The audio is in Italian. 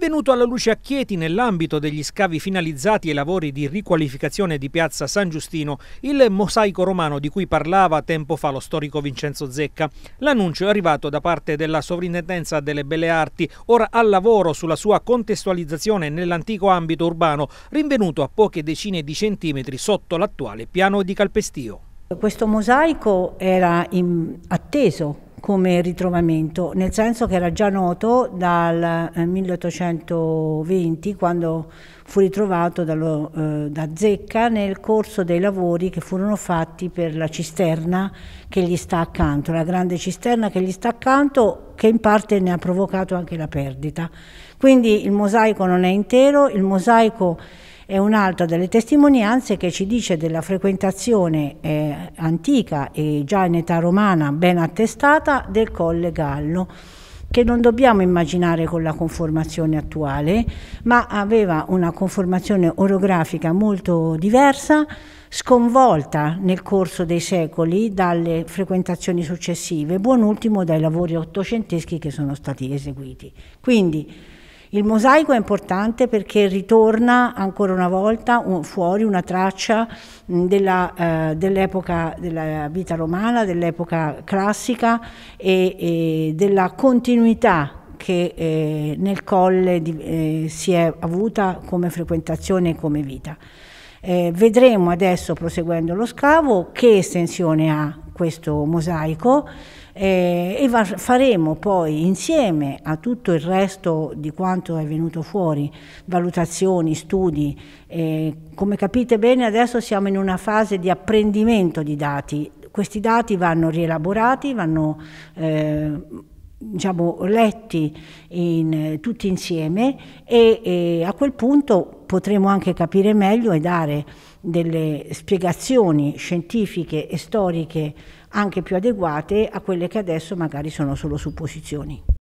venuto alla luce a Chieti nell'ambito degli scavi finalizzati ai lavori di riqualificazione di piazza San Giustino, il mosaico romano di cui parlava tempo fa lo storico Vincenzo Zecca. L'annuncio è arrivato da parte della Sovrintendenza delle Belle Arti, ora al lavoro sulla sua contestualizzazione nell'antico ambito urbano, rinvenuto a poche decine di centimetri sotto l'attuale piano di calpestio. Questo mosaico era in... atteso come ritrovamento, nel senso che era già noto dal 1820 eh, quando fu ritrovato dallo, eh, da Zecca nel corso dei lavori che furono fatti per la cisterna che gli sta accanto, la grande cisterna che gli sta accanto che in parte ne ha provocato anche la perdita. Quindi il mosaico non è intero, il mosaico è un'altra delle testimonianze che ci dice della frequentazione eh, antica e già in età romana ben attestata del Colle Gallo che non dobbiamo immaginare con la conformazione attuale, ma aveva una conformazione orografica molto diversa, sconvolta nel corso dei secoli dalle frequentazioni successive, buon ultimo dai lavori ottocenteschi che sono stati eseguiti. Quindi il mosaico è importante perché ritorna ancora una volta fuori una traccia della, eh, dell'epoca della vita romana, dell'epoca classica e, e della continuità che eh, nel colle di, eh, si è avuta come frequentazione e come vita. Eh, vedremo adesso, proseguendo lo scavo, che estensione ha questo mosaico eh, e va, faremo poi insieme a tutto il resto di quanto è venuto fuori, valutazioni, studi. Eh, come capite bene adesso siamo in una fase di apprendimento di dati. Questi dati vanno rielaborati, vanno... Eh, diciamo, letti in, tutti insieme e, e eh, a quel punto potremo anche capire meglio e dare delle spiegazioni scientifiche e storiche anche più adeguate a quelle che adesso magari sono solo supposizioni.